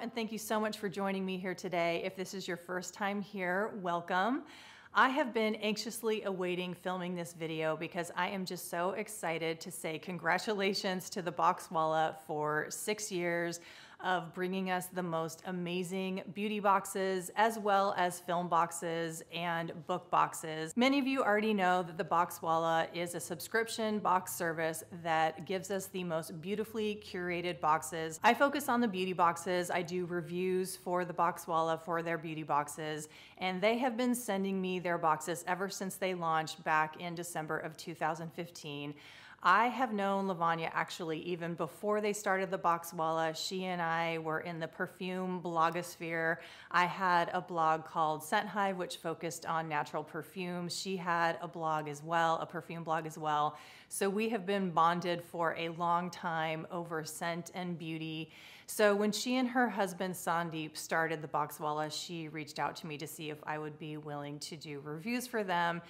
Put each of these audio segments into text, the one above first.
and thank you so much for joining me here today. If this is your first time here, welcome. I have been anxiously awaiting filming this video because I am just so excited to say congratulations to the Boxwalla for six years of bringing us the most amazing beauty boxes as well as film boxes and book boxes. Many of you already know that the Boxwalla is a subscription box service that gives us the most beautifully curated boxes. I focus on the beauty boxes. I do reviews for the Boxwalla for their beauty boxes and they have been sending me their boxes ever since they launched back in December of 2015. I have known Lavanya actually even before they started the Boxwala. She and I were in the perfume blogosphere. I had a blog called Scent Hive, which focused on natural perfumes. She had a blog as well, a perfume blog as well. So we have been bonded for a long time over scent and beauty. So when she and her husband Sandeep started the Boxwala, she reached out to me to see if I would be willing to do reviews for them.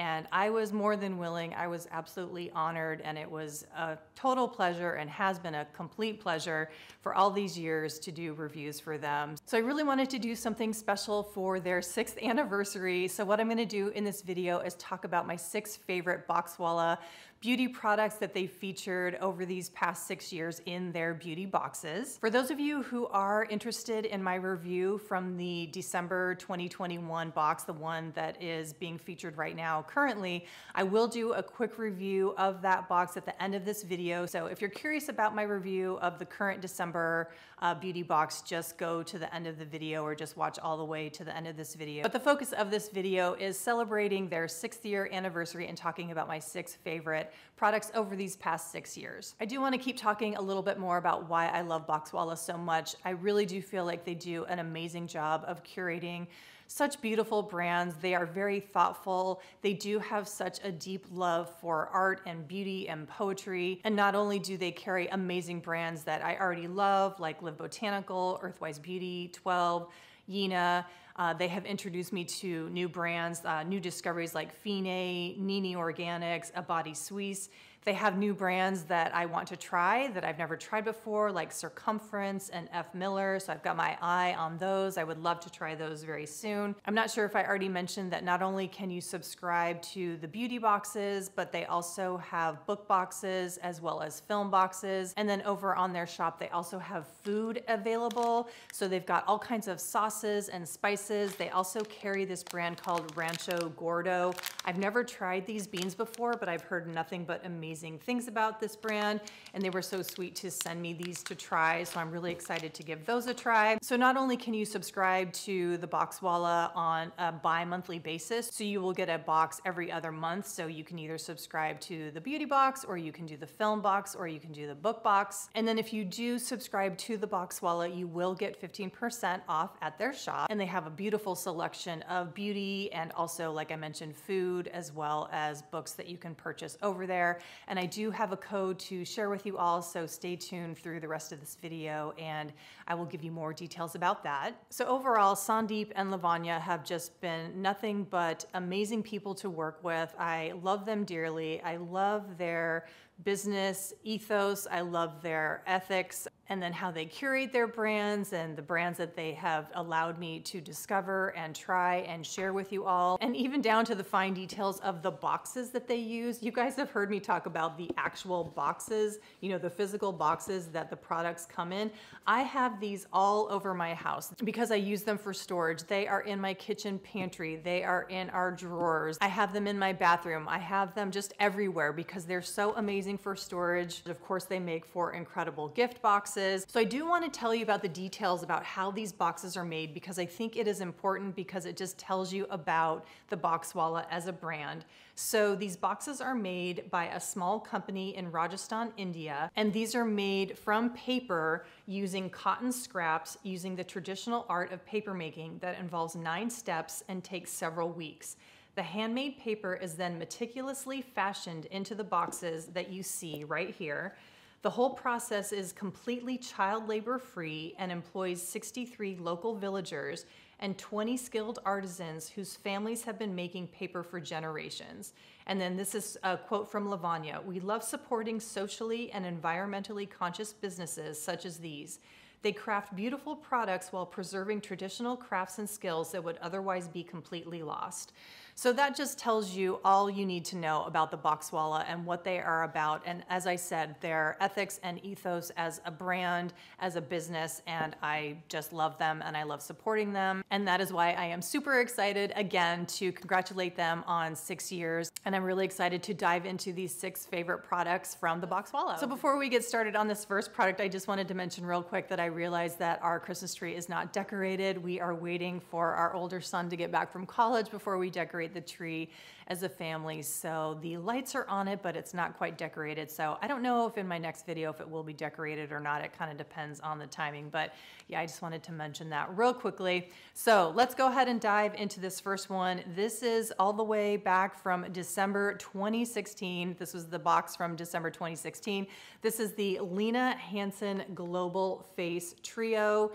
And I was more than willing. I was absolutely honored, and it was a total pleasure and has been a complete pleasure for all these years to do reviews for them. So I really wanted to do something special for their sixth anniversary. So what I'm gonna do in this video is talk about my six favorite Boxwalla beauty products that they featured over these past six years in their beauty boxes. For those of you who are interested in my review from the December 2021 box, the one that is being featured right now currently, I will do a quick review of that box at the end of this video. So if you're curious about my review of the current December uh, beauty box, just go to the end of the video or just watch all the way to the end of this video. But the focus of this video is celebrating their sixth year anniversary and talking about my six favorite products over these past six years. I do wanna keep talking a little bit more about why I love Walla so much. I really do feel like they do an amazing job of curating such beautiful brands. They are very thoughtful. They do have such a deep love for art and beauty and poetry. And not only do they carry amazing brands that I already love, like Live Botanical, Earthwise Beauty, 12, Yina, uh, they have introduced me to new brands, uh, new discoveries like Fine, Nini Organics, Abadi Suisse, they have new brands that I want to try that I've never tried before, like Circumference and F. Miller. So I've got my eye on those. I would love to try those very soon. I'm not sure if I already mentioned that not only can you subscribe to the beauty boxes, but they also have book boxes as well as film boxes. And then over on their shop, they also have food available. So they've got all kinds of sauces and spices. They also carry this brand called Rancho Gordo. I've never tried these beans before, but I've heard nothing but amazing amazing things about this brand and they were so sweet to send me these to try. So I'm really excited to give those a try. So not only can you subscribe to the Box Walla on a bi-monthly basis, so you will get a box every other month. So you can either subscribe to the beauty box or you can do the film box or you can do the book box. And then if you do subscribe to the Box Walla, you will get 15% off at their shop. And they have a beautiful selection of beauty and also, like I mentioned, food as well as books that you can purchase over there. And I do have a code to share with you all, so stay tuned through the rest of this video and I will give you more details about that. So overall, Sandeep and Lavanya have just been nothing but amazing people to work with. I love them dearly. I love their business ethos. I love their ethics and then how they curate their brands and the brands that they have allowed me to discover and try and share with you all. And even down to the fine details of the boxes that they use. You guys have heard me talk about the actual boxes, you know, the physical boxes that the products come in. I have these all over my house because I use them for storage. They are in my kitchen pantry. They are in our drawers. I have them in my bathroom. I have them just everywhere because they're so amazing amazing for storage. Of course, they make for incredible gift boxes. So I do wanna tell you about the details about how these boxes are made because I think it is important because it just tells you about the Boxwalla as a brand. So these boxes are made by a small company in Rajasthan, India, and these are made from paper using cotton scraps, using the traditional art of papermaking that involves nine steps and takes several weeks. The handmade paper is then meticulously fashioned into the boxes that you see right here. The whole process is completely child labor free and employs 63 local villagers and 20 skilled artisans whose families have been making paper for generations. And then this is a quote from Lavanya We love supporting socially and environmentally conscious businesses such as these. They craft beautiful products while preserving traditional crafts and skills that would otherwise be completely lost. So that just tells you all you need to know about the Boxwalla and what they are about. And as I said, their ethics and ethos as a brand, as a business, and I just love them and I love supporting them. And that is why I am super excited again to congratulate them on six years. And I'm really excited to dive into these six favorite products from the Boxwalla. So before we get started on this first product, I just wanted to mention real quick that I realized that our Christmas tree is not decorated. We are waiting for our older son to get back from college before we decorate decorate the tree as a family. So the lights are on it, but it's not quite decorated. So I don't know if in my next video if it will be decorated or not. It kind of depends on the timing, but yeah, I just wanted to mention that real quickly. So let's go ahead and dive into this first one. This is all the way back from December 2016. This was the box from December 2016. This is the Lena Hansen Global Face Trio.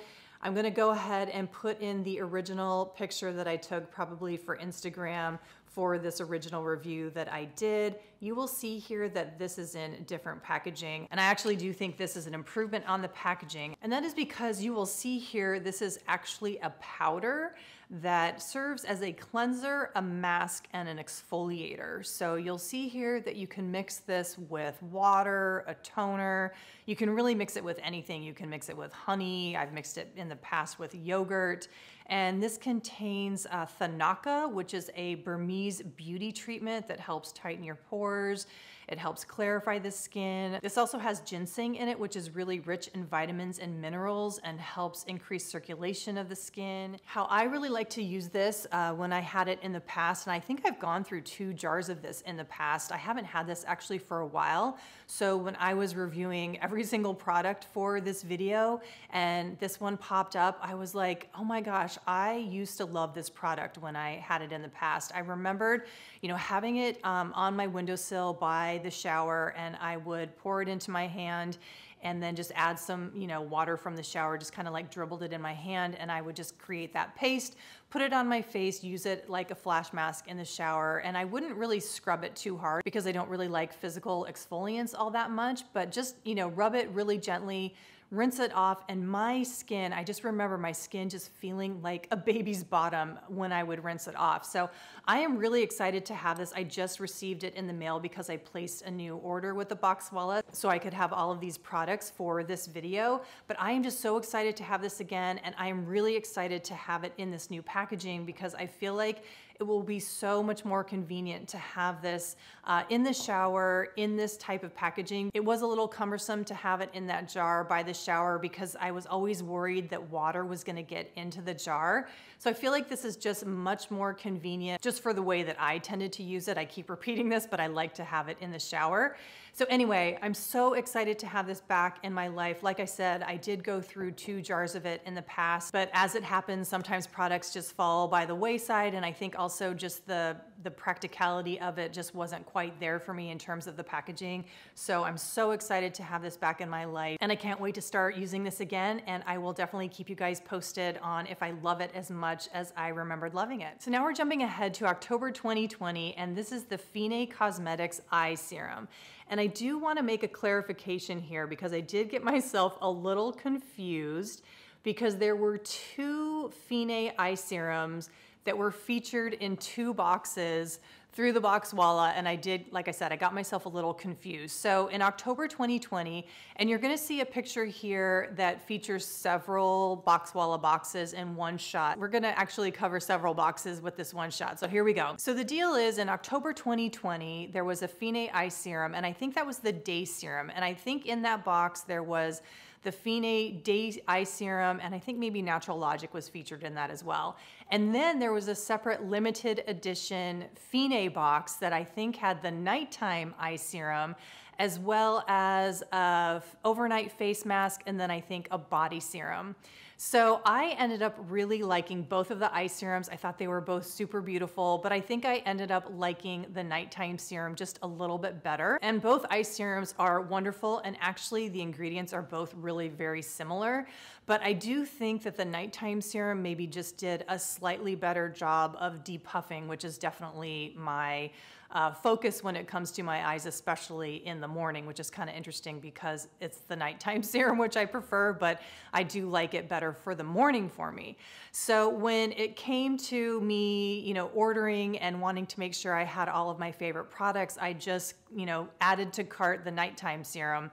I'm gonna go ahead and put in the original picture that I took probably for Instagram for this original review that I did you will see here that this is in different packaging. And I actually do think this is an improvement on the packaging. And that is because you will see here, this is actually a powder that serves as a cleanser, a mask, and an exfoliator. So you'll see here that you can mix this with water, a toner. You can really mix it with anything. You can mix it with honey. I've mixed it in the past with yogurt. And this contains uh, Thanaka, which is a Burmese beauty treatment that helps tighten your pores hours it helps clarify the skin. This also has ginseng in it, which is really rich in vitamins and minerals and helps increase circulation of the skin. How I really like to use this uh, when I had it in the past, and I think I've gone through two jars of this in the past. I haven't had this actually for a while. So when I was reviewing every single product for this video and this one popped up, I was like, oh my gosh, I used to love this product when I had it in the past. I remembered, you know, having it um, on my windowsill by the shower and I would pour it into my hand and then just add some, you know, water from the shower, just kind of like dribbled it in my hand and I would just create that paste, put it on my face, use it like a flash mask in the shower. And I wouldn't really scrub it too hard because I don't really like physical exfoliants all that much, but just, you know, rub it really gently, rinse it off, and my skin, I just remember my skin just feeling like a baby's bottom when I would rinse it off. So I am really excited to have this. I just received it in the mail because I placed a new order with the box wallet so I could have all of these products for this video. But I am just so excited to have this again, and I am really excited to have it in this new packaging because I feel like it will be so much more convenient to have this uh, in the shower, in this type of packaging. It was a little cumbersome to have it in that jar by the shower because I was always worried that water was gonna get into the jar. So I feel like this is just much more convenient just for the way that I tended to use it. I keep repeating this, but I like to have it in the shower. So anyway, I'm so excited to have this back in my life. Like I said, I did go through two jars of it in the past, but as it happens, sometimes products just fall by the wayside. And I think also just the the practicality of it just wasn't quite there for me in terms of the packaging. So I'm so excited to have this back in my life and I can't wait to start using this again and I will definitely keep you guys posted on if I love it as much as I remembered loving it. So now we're jumping ahead to October 2020 and this is the Fine Cosmetics Eye Serum. And I do wanna make a clarification here because I did get myself a little confused because there were two Fine eye serums that were featured in two boxes through the box walla and I did, like I said, I got myself a little confused. So in October 2020, and you're gonna see a picture here that features several box walla boxes in one shot. We're gonna actually cover several boxes with this one shot. So here we go. So the deal is in October 2020, there was a Fine Eye Serum, and I think that was the day serum. And I think in that box there was the Fine Day Eye Serum, and I think maybe Natural Logic was featured in that as well. And then there was a separate limited edition Phenate box that I think had the nighttime eye serum, as well as a overnight face mask, and then I think a body serum. So I ended up really liking both of the eye serums. I thought they were both super beautiful, but I think I ended up liking the nighttime serum just a little bit better. And both eye serums are wonderful and actually the ingredients are both really very similar, but I do think that the nighttime serum maybe just did a slightly better job of depuffing, which is definitely my uh, focus when it comes to my eyes, especially in the morning, which is kind of interesting because it's the nighttime serum, which I prefer, but I do like it better for the morning for me. So when it came to me, you know, ordering and wanting to make sure I had all of my favorite products, I just, you know, added to cart the nighttime serum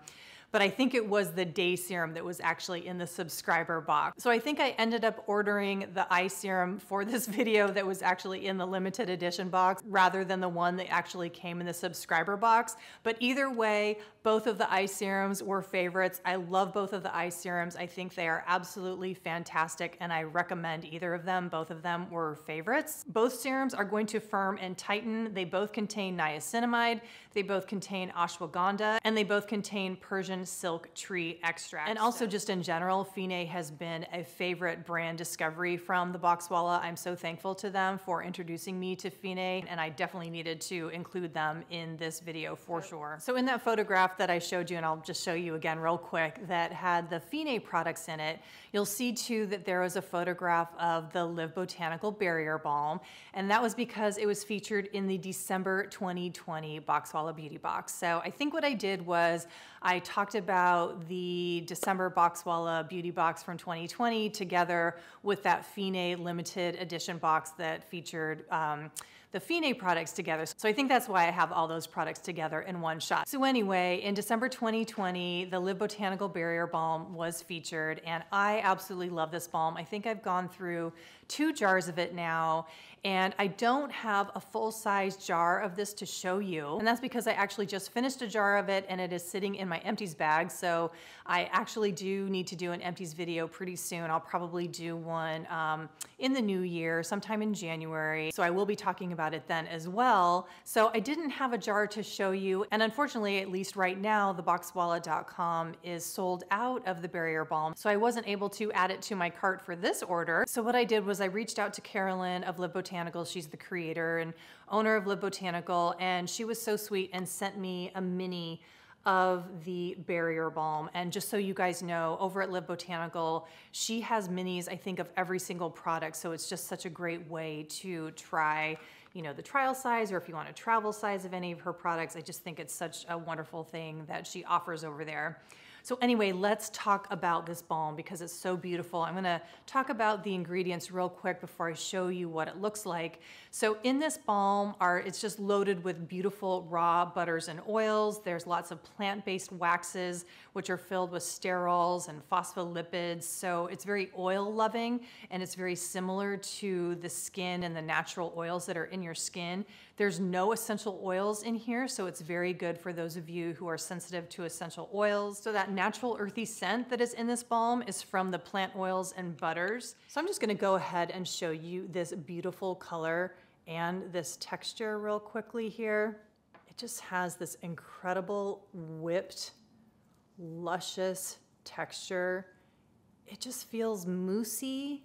but I think it was the day serum that was actually in the subscriber box. So I think I ended up ordering the eye serum for this video that was actually in the limited edition box rather than the one that actually came in the subscriber box. But either way, both of the eye serums were favorites. I love both of the eye serums. I think they are absolutely fantastic and I recommend either of them. Both of them were favorites. Both serums are going to firm and tighten. They both contain niacinamide. They both contain ashwagandha and they both contain Persian silk tree extract. And also just in general, Fine has been a favorite brand discovery from the Boxwalla. I'm so thankful to them for introducing me to Fine and I definitely needed to include them in this video for sure. So in that photograph that I showed you, and I'll just show you again real quick, that had the Fine products in it, you'll see too that there was a photograph of the Live Botanical Barrier Balm, and that was because it was featured in the December 2020 Boxwalla Koala Beauty Box. So I think what I did was I talked about the December Boxwalla Beauty Box from 2020 together with that Fine limited edition box that featured um, the Fine products together. So I think that's why I have all those products together in one shot. So anyway, in December 2020, the Live Botanical Barrier Balm was featured and I absolutely love this balm. I think I've gone through two jars of it now and I don't have a full-size jar of this to show you. And that's because I actually just finished a jar of it and it is sitting in my empties bag. So I actually do need to do an empties video pretty soon. I'll probably do one um, in the new year, sometime in January. So I will be talking about it then as well. So I didn't have a jar to show you. And unfortunately, at least right now, theboxwalla.com is sold out of the barrier balm. So I wasn't able to add it to my cart for this order. So what I did was I reached out to Carolyn of Live Botanical. She's the creator and owner of Live Botanical. And she was so sweet and sent me a mini of the barrier balm. And just so you guys know, over at Live Botanical, she has minis, I think, of every single product. So it's just such a great way to try, you know, the trial size or if you want a travel size of any of her products. I just think it's such a wonderful thing that she offers over there. So anyway, let's talk about this balm because it's so beautiful. I'm gonna talk about the ingredients real quick before I show you what it looks like. So in this balm, are it's just loaded with beautiful raw butters and oils. There's lots of plant-based waxes, which are filled with sterols and phospholipids. So it's very oil loving and it's very similar to the skin and the natural oils that are in your skin. There's no essential oils in here, so it's very good for those of you who are sensitive to essential oils. So that natural earthy scent that is in this balm is from the plant oils and butters. So I'm just gonna go ahead and show you this beautiful color and this texture real quickly here. It just has this incredible whipped, luscious texture. It just feels moussey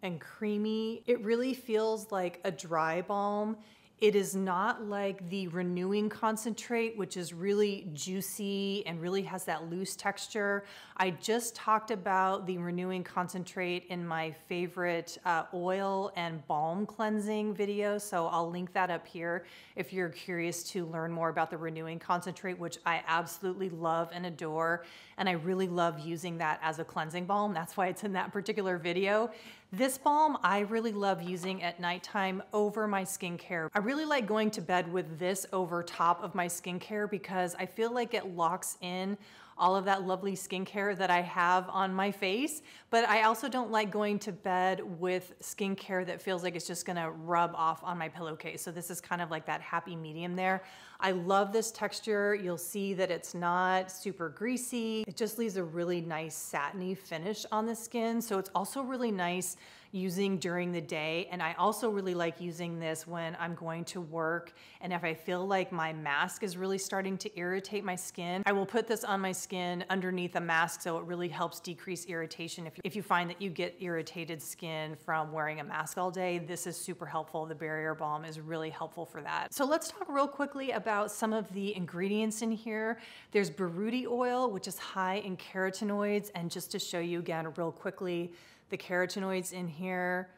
and creamy. It really feels like a dry balm it is not like the renewing concentrate, which is really juicy and really has that loose texture. I just talked about the renewing concentrate in my favorite uh, oil and balm cleansing video, so I'll link that up here if you're curious to learn more about the renewing concentrate, which I absolutely love and adore, and I really love using that as a cleansing balm. That's why it's in that particular video. This balm I really love using at nighttime over my skincare. I really like going to bed with this over top of my skincare because I feel like it locks in all of that lovely skincare that I have on my face, but I also don't like going to bed with skincare that feels like it's just gonna rub off on my pillowcase. So this is kind of like that happy medium there. I love this texture. You'll see that it's not super greasy. It just leaves a really nice satiny finish on the skin. So it's also really nice using during the day. And I also really like using this when I'm going to work. And if I feel like my mask is really starting to irritate my skin, I will put this on my skin underneath a mask so it really helps decrease irritation. If, if you find that you get irritated skin from wearing a mask all day, this is super helpful. The barrier balm is really helpful for that. So let's talk real quickly about some of the ingredients in here. There's baruti oil, which is high in carotenoids. And just to show you again real quickly, the carotenoids in here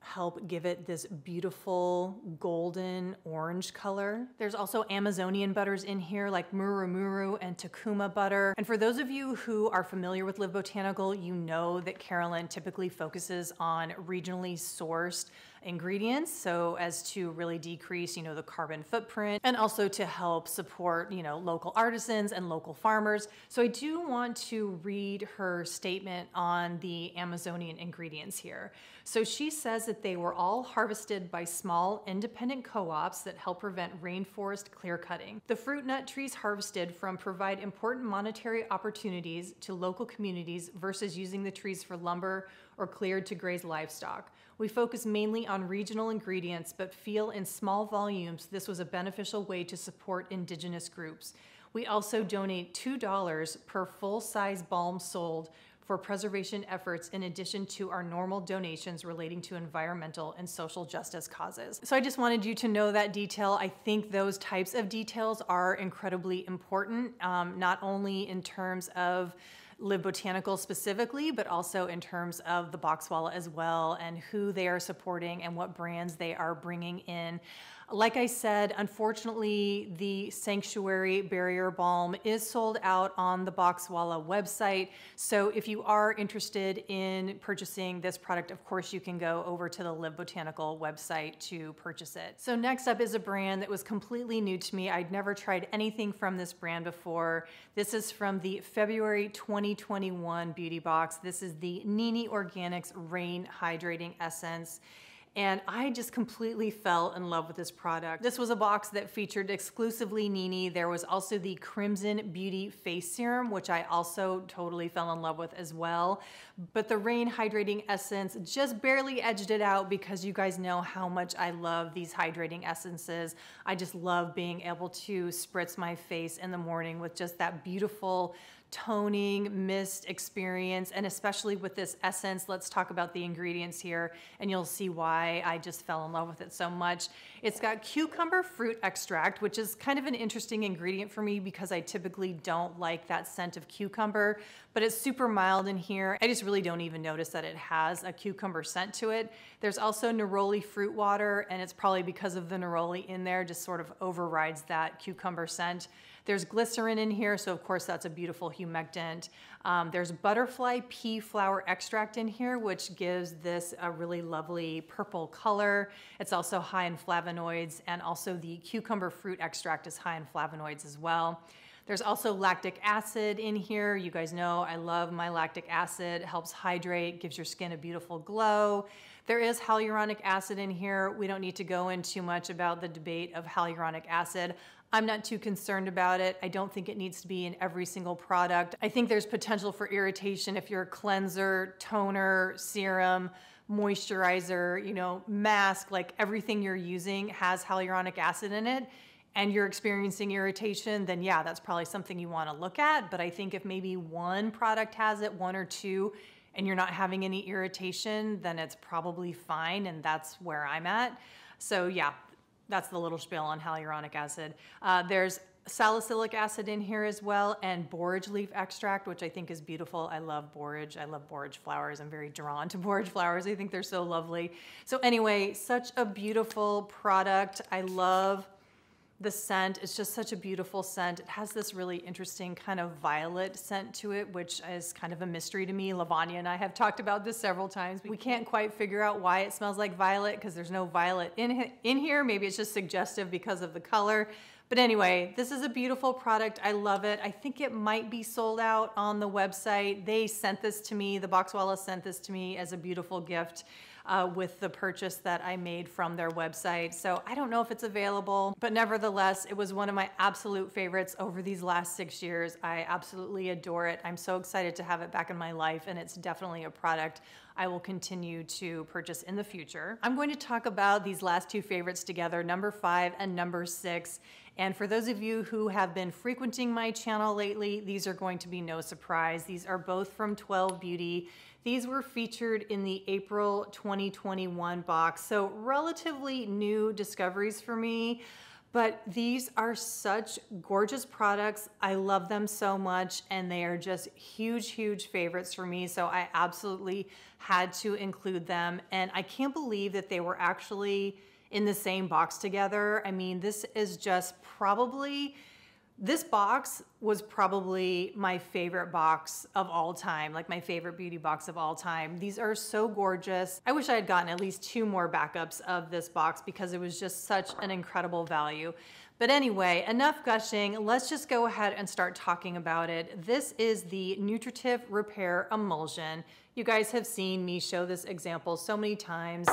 help give it this beautiful golden orange color. There's also Amazonian butters in here like Murumuru and Takuma butter. And for those of you who are familiar with Live Botanical, you know that Carolyn typically focuses on regionally sourced ingredients so as to really decrease, you know, the carbon footprint and also to help support, you know, local artisans and local farmers. So I do want to read her statement on the Amazonian ingredients here. So she says that they were all harvested by small independent co-ops that help prevent rainforest clear cutting. The fruit nut trees harvested from provide important monetary opportunities to local communities versus using the trees for lumber or cleared to graze livestock. We focus mainly on regional ingredients, but feel in small volumes this was a beneficial way to support indigenous groups. We also donate $2 per full size balm sold for preservation efforts in addition to our normal donations relating to environmental and social justice causes. So I just wanted you to know that detail. I think those types of details are incredibly important, um, not only in terms of Live Botanical specifically, but also in terms of the Boxwalla as well and who they are supporting and what brands they are bringing in. Like I said, unfortunately, the Sanctuary Barrier Balm is sold out on the Boxwalla website. So if you are interested in purchasing this product, of course, you can go over to the Live Botanical website to purchase it. So next up is a brand that was completely new to me. I'd never tried anything from this brand before. This is from the February 2021 beauty box. This is the Nini Organics Rain Hydrating Essence and I just completely fell in love with this product. This was a box that featured exclusively Nini. There was also the Crimson Beauty Face Serum, which I also totally fell in love with as well. But the Rain Hydrating Essence just barely edged it out because you guys know how much I love these hydrating essences. I just love being able to spritz my face in the morning with just that beautiful toning, mist experience, and especially with this essence, let's talk about the ingredients here and you'll see why I just fell in love with it so much. It's got cucumber fruit extract, which is kind of an interesting ingredient for me because I typically don't like that scent of cucumber, but it's super mild in here. I just really don't even notice that it has a cucumber scent to it. There's also neroli fruit water, and it's probably because of the neroli in there just sort of overrides that cucumber scent. There's glycerin in here, so of course that's a beautiful humectant. Um, there's butterfly pea flower extract in here, which gives this a really lovely purple color. It's also high in flavonoids and also the cucumber fruit extract is high in flavonoids as well. There's also lactic acid in here. You guys know I love my lactic acid. It helps hydrate, gives your skin a beautiful glow. There is hyaluronic acid in here. We don't need to go in too much about the debate of hyaluronic acid. I'm not too concerned about it. I don't think it needs to be in every single product. I think there's potential for irritation if you're a cleanser, toner, serum, moisturizer, you know, mask, like everything you're using has hyaluronic acid in it and you're experiencing irritation, then yeah, that's probably something you want to look at. But I think if maybe one product has it, one or two, and you're not having any irritation, then it's probably fine. And that's where I'm at. So yeah, that's the little spiel on hyaluronic acid. Uh, there's salicylic acid in here as well and borage leaf extract, which I think is beautiful. I love borage. I love borage flowers. I'm very drawn to borage flowers. I think they're so lovely. So anyway, such a beautiful product. I love the scent is just such a beautiful scent. It has this really interesting kind of violet scent to it, which is kind of a mystery to me. Lavanya and I have talked about this several times. We can't quite figure out why it smells like violet because there's no violet in, in here. Maybe it's just suggestive because of the color. But anyway, this is a beautiful product. I love it. I think it might be sold out on the website. They sent this to me. The Boxwalla sent this to me as a beautiful gift uh, with the purchase that I made from their website. So I don't know if it's available, but nevertheless, it was one of my absolute favorites over these last six years. I absolutely adore it. I'm so excited to have it back in my life and it's definitely a product I will continue to purchase in the future. I'm going to talk about these last two favorites together, number five and number six, and for those of you who have been frequenting my channel lately, these are going to be no surprise. These are both from 12 Beauty. These were featured in the April 2021 box, so relatively new discoveries for me. But these are such gorgeous products. I love them so much and they are just huge, huge favorites for me. So I absolutely had to include them. And I can't believe that they were actually in the same box together. I mean, this is just probably, this box was probably my favorite box of all time, like my favorite beauty box of all time. These are so gorgeous. I wish I had gotten at least two more backups of this box because it was just such an incredible value. But anyway, enough gushing. Let's just go ahead and start talking about it. This is the Nutritive Repair Emulsion. You guys have seen me show this example so many times.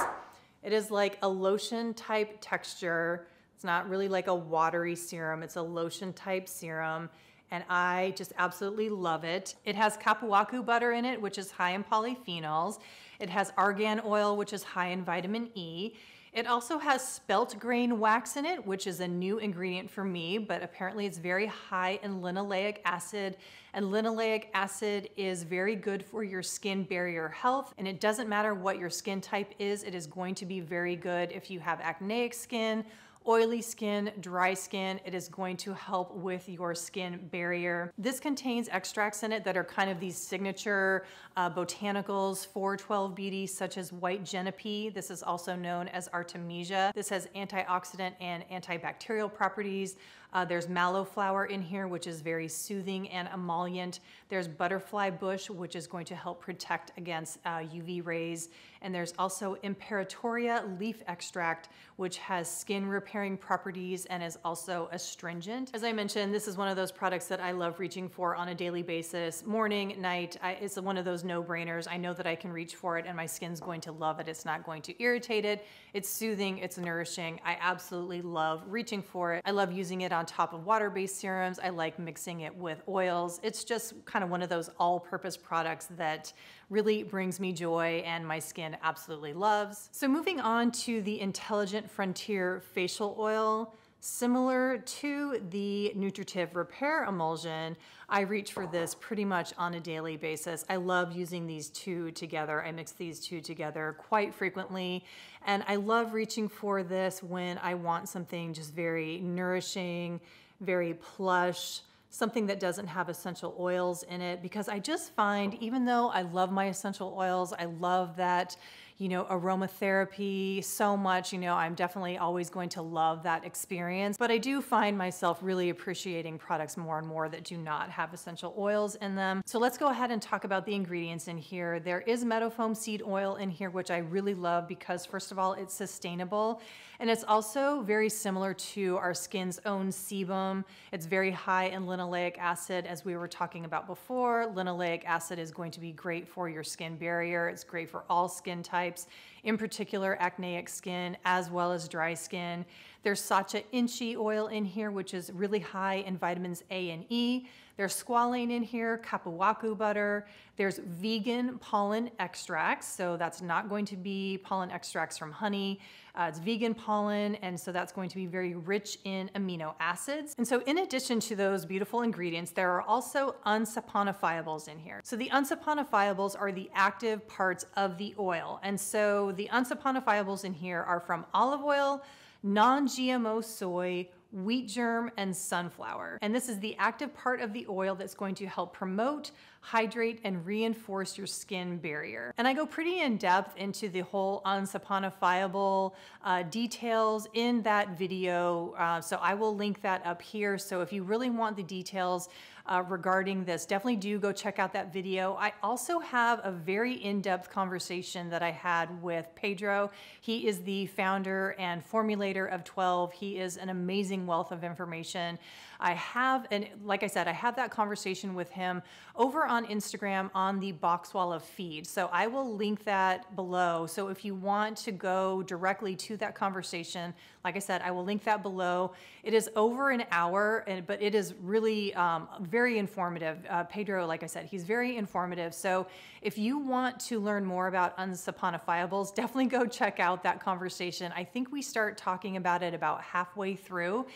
It is like a lotion type texture. It's not really like a watery serum. It's a lotion type serum and I just absolutely love it. It has kapuaku butter in it, which is high in polyphenols. It has argan oil, which is high in vitamin E. It also has spelt grain wax in it, which is a new ingredient for me, but apparently it's very high in linoleic acid. And linoleic acid is very good for your skin barrier health. And it doesn't matter what your skin type is, it is going to be very good if you have acneic skin oily skin, dry skin, it is going to help with your skin barrier. This contains extracts in it that are kind of these signature uh, botanicals for 12 Beauty, such as white genepi. This is also known as artemisia. This has antioxidant and antibacterial properties. Uh, there's mallow flower in here, which is very soothing and emollient. There's butterfly bush, which is going to help protect against uh, UV rays. And there's also Imperatoria leaf extract, which has skin repairing properties and is also astringent. As I mentioned, this is one of those products that I love reaching for on a daily basis, morning, night. I, it's one of those no-brainers. I know that I can reach for it and my skin's going to love it. It's not going to irritate it. It's soothing, it's nourishing. I absolutely love reaching for it. I love using it on top of water-based serums. I like mixing it with oils. It's just kind of one of those all-purpose products that really brings me joy and my skin absolutely loves. So moving on to the Intelligent Frontier Facial Oil, Similar to the nutritive repair emulsion, I reach for this pretty much on a daily basis. I love using these two together. I mix these two together quite frequently. And I love reaching for this when I want something just very nourishing, very plush, something that doesn't have essential oils in it because I just find, even though I love my essential oils, I love that you know, aromatherapy so much, you know, I'm definitely always going to love that experience. But I do find myself really appreciating products more and more that do not have essential oils in them. So let's go ahead and talk about the ingredients in here. There is meadowfoam seed oil in here, which I really love because first of all, it's sustainable and it's also very similar to our skin's own sebum. It's very high in linoleic acid as we were talking about before. Linoleic acid is going to be great for your skin barrier. It's great for all skin types types, in particular acneic skin as well as dry skin. There's Sacha Inchi oil in here, which is really high in vitamins A and E. There's squalane in here, kapuwaku butter. There's vegan pollen extracts, so that's not going to be pollen extracts from honey. Uh, it's vegan pollen, and so that's going to be very rich in amino acids. And so in addition to those beautiful ingredients, there are also unsaponifiables in here. So the unsaponifiables are the active parts of the oil. And so the unsaponifiables in here are from olive oil, non-GMO soy, wheat germ, and sunflower. And this is the active part of the oil that's going to help promote, hydrate, and reinforce your skin barrier. And I go pretty in depth into the whole unsaponifiable uh, details in that video. Uh, so I will link that up here. So if you really want the details, uh, regarding this, definitely do go check out that video. I also have a very in-depth conversation that I had with Pedro. He is the founder and formulator of 12. He is an amazing wealth of information. I have, and like I said, I have that conversation with him over on Instagram on the of feed. So I will link that below. So if you want to go directly to that conversation, like I said, I will link that below. It is over an hour, but it is really um, very informative. Uh, Pedro, like I said, he's very informative. So if you want to learn more about unsaponifiables, definitely go check out that conversation. I think we start talking about it about halfway through.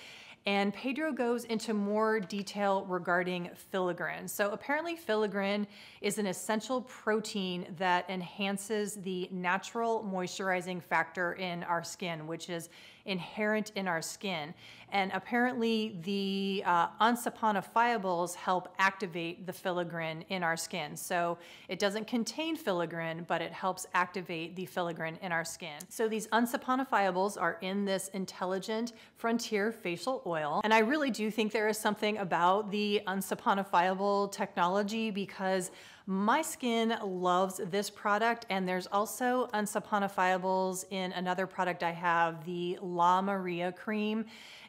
And Pedro goes into more detail regarding filigran. So apparently filigran is an essential protein that enhances the natural moisturizing factor in our skin, which is inherent in our skin. And apparently the uh, unsaponifiables help activate the filigrin in our skin. So it doesn't contain filigrin, but it helps activate the filigrin in our skin. So these unsaponifiables are in this Intelligent Frontier Facial Oil. And I really do think there is something about the unsaponifiable technology because my skin loves this product and there's also Unsaponifiables in another product I have, the La Maria cream.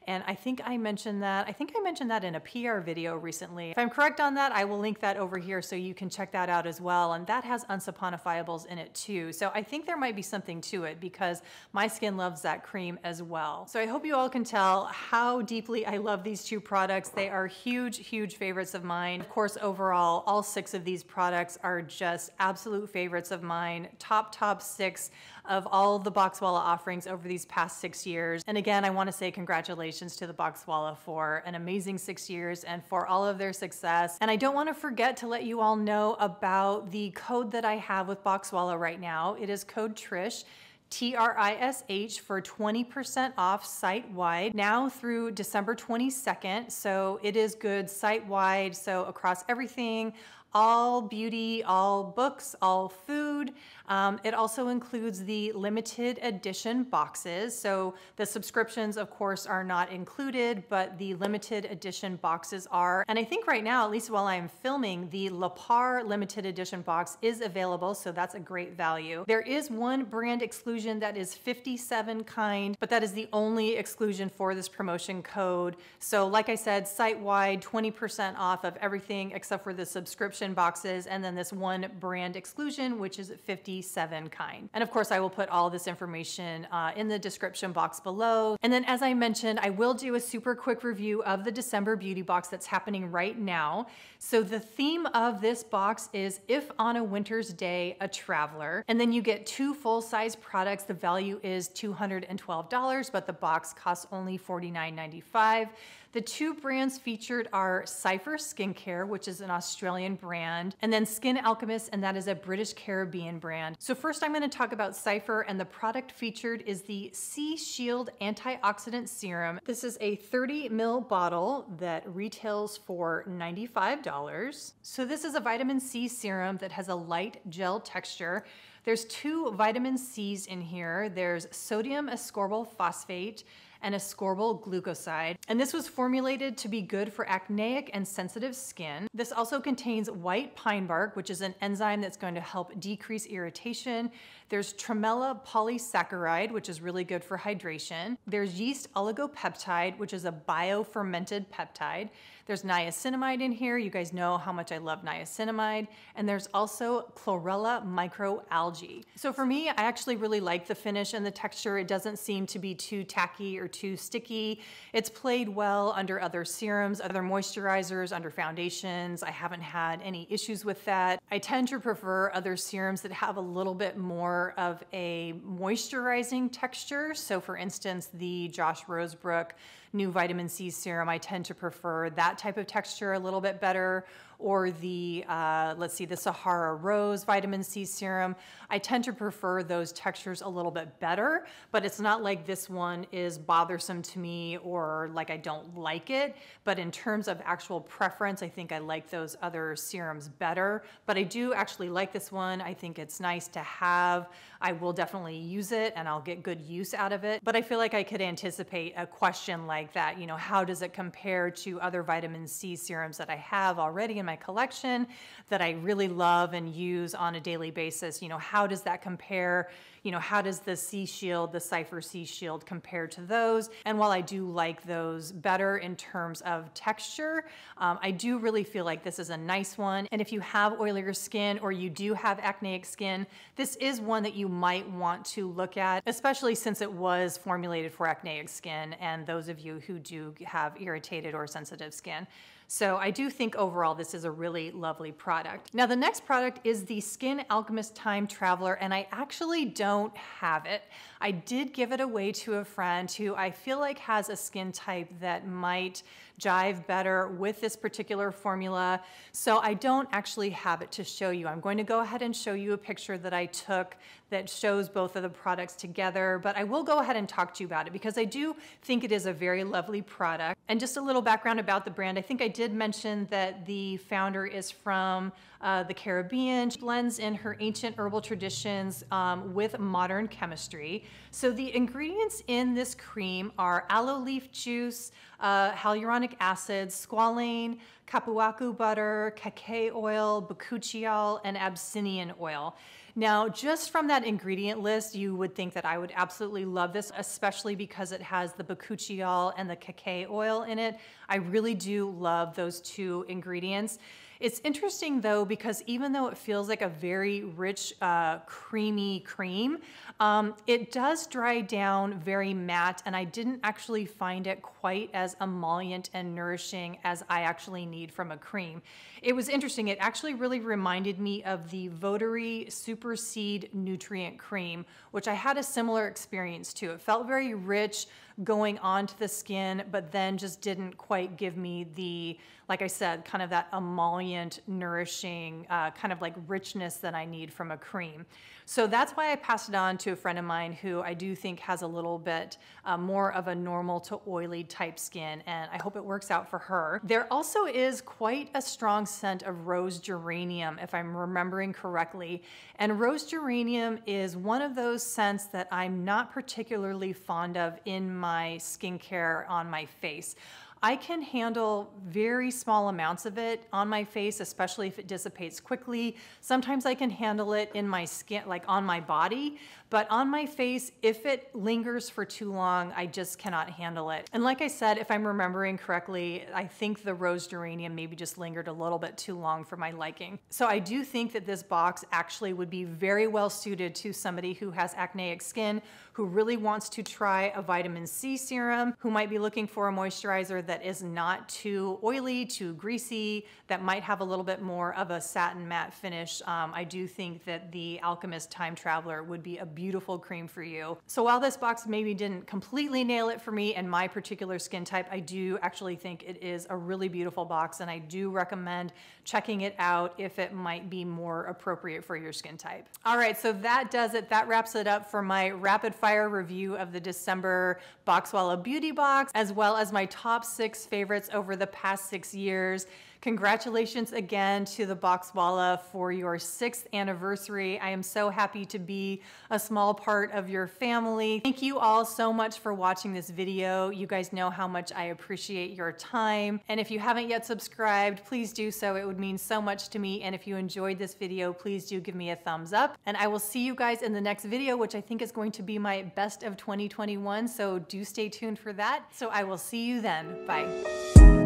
And I think I mentioned that, I think I mentioned that in a PR video recently. If I'm correct on that, I will link that over here so you can check that out as well. And that has unsaponifiables in it too. So I think there might be something to it because my skin loves that cream as well. So I hope you all can tell how deeply I love these two products. They are huge, huge favorites of mine. Of course, overall, all six of these products are just absolute favorites of mine. Top, top six of all the Boxwalla offerings over these past six years. And again, I want to say congratulations to the Boxwalla for an amazing six years and for all of their success. And I don't want to forget to let you all know about the code that I have with Boxwalla right now. It is code Trish. TRISH for 20% off site wide now through December 22nd. So it is good site wide. So across everything, all beauty, all books, all food. Um, it also includes the limited edition boxes. So the subscriptions, of course, are not included, but the limited edition boxes are. And I think right now, at least while I'm filming, the Lapar limited edition box is available, so that's a great value. There is one brand exclusion that is 57 kind, but that is the only exclusion for this promotion code. So like I said, site-wide, 20% off of everything except for the subscription boxes, and then this one brand exclusion, which is 50 kind. And of course, I will put all this information uh, in the description box below. And then as I mentioned, I will do a super quick review of the December beauty box that's happening right now. So the theme of this box is If on a Winter's Day, a Traveler. And then you get two full-size products. The value is $212, but the box costs only $49.95. The two brands featured are Cypher Skincare, which is an Australian brand, and then Skin Alchemist, and that is a British Caribbean brand. So first I'm gonna talk about Cypher, and the product featured is the Sea Shield Antioxidant Serum. This is a 30 ml bottle that retails for $95. So this is a vitamin C serum that has a light gel texture. There's two vitamin Cs in here. There's sodium ascorbyl phosphate, and ascorbyl glucoside. And this was formulated to be good for acneic and sensitive skin. This also contains white pine bark, which is an enzyme that's going to help decrease irritation. There's tremella polysaccharide, which is really good for hydration. There's yeast oligopeptide, which is a biofermented peptide. There's niacinamide in here. You guys know how much I love niacinamide. And there's also chlorella microalgae. So for me, I actually really like the finish and the texture. It doesn't seem to be too tacky or too sticky. It's played well under other serums, other moisturizers, under foundations. I haven't had any issues with that. I tend to prefer other serums that have a little bit more of a moisturizing texture. So for instance, the Josh Rosebrook new vitamin C serum. I tend to prefer that type of texture a little bit better or the, uh, let's see, the Sahara Rose Vitamin C Serum. I tend to prefer those textures a little bit better, but it's not like this one is bothersome to me or like I don't like it. But in terms of actual preference, I think I like those other serums better. But I do actually like this one. I think it's nice to have. I will definitely use it and I'll get good use out of it. But I feel like I could anticipate a question like that, you know, how does it compare to other vitamin C serums that I have already in my my collection that I really love and use on a daily basis. You know, how does that compare? You know, how does the Sea Shield, the Cypher Sea Shield compare to those? And while I do like those better in terms of texture, um, I do really feel like this is a nice one. And if you have oilier skin or you do have acneic skin, this is one that you might want to look at, especially since it was formulated for acneic skin and those of you who do have irritated or sensitive skin. So I do think overall this is a really lovely product. Now the next product is the Skin Alchemist Time Traveler and I actually don't have it. I did give it away to a friend who I feel like has a skin type that might jive better with this particular formula. So I don't actually have it to show you. I'm going to go ahead and show you a picture that I took that shows both of the products together, but I will go ahead and talk to you about it because I do think it is a very lovely product. And just a little background about the brand. I think I did mention that the founder is from uh, the Caribbean. She blends in her ancient herbal traditions um, with modern chemistry. So the ingredients in this cream are aloe leaf juice, uh, hyaluronic acid, squalane, capuacu butter, cacao oil, bakuchiol, and Abyssinian oil. Now, just from that ingredient list, you would think that I would absolutely love this, especially because it has the bakuchiol and the cacao oil in it. I really do love those two ingredients. It's interesting though, because even though it feels like a very rich, uh, creamy cream, um, it does dry down very matte and I didn't actually find it quite as emollient and nourishing as I actually need from a cream. It was interesting. It actually really reminded me of the Votary Superseed Nutrient Cream, which I had a similar experience to. It felt very rich going onto the skin, but then just didn't quite give me the like I said, kind of that emollient, nourishing, uh, kind of like richness that I need from a cream. So that's why I passed it on to a friend of mine who I do think has a little bit uh, more of a normal to oily type skin, and I hope it works out for her. There also is quite a strong scent of rose geranium, if I'm remembering correctly. And rose geranium is one of those scents that I'm not particularly fond of in my skincare on my face. I can handle very small amounts of it on my face, especially if it dissipates quickly. Sometimes I can handle it in my skin, like on my body, but on my face, if it lingers for too long, I just cannot handle it. And like I said, if I'm remembering correctly, I think the rose geranium maybe just lingered a little bit too long for my liking. So I do think that this box actually would be very well suited to somebody who has acneic skin, who really wants to try a vitamin C serum, who might be looking for a moisturizer that is not too oily, too greasy, that might have a little bit more of a satin matte finish. Um, I do think that the Alchemist Time Traveler would be a beautiful beautiful cream for you. So while this box maybe didn't completely nail it for me and my particular skin type, I do actually think it is a really beautiful box and I do recommend checking it out if it might be more appropriate for your skin type. All right, so that does it. That wraps it up for my rapid fire review of the December Boxwala Beauty Box, as well as my top six favorites over the past six years. Congratulations again to the Boxwalla for your sixth anniversary. I am so happy to be a small part of your family. Thank you all so much for watching this video. You guys know how much I appreciate your time. And if you haven't yet subscribed, please do so. It would mean so much to me. And if you enjoyed this video, please do give me a thumbs up. And I will see you guys in the next video, which I think is going to be my best of 2021. So do stay tuned for that. So I will see you then. Bye.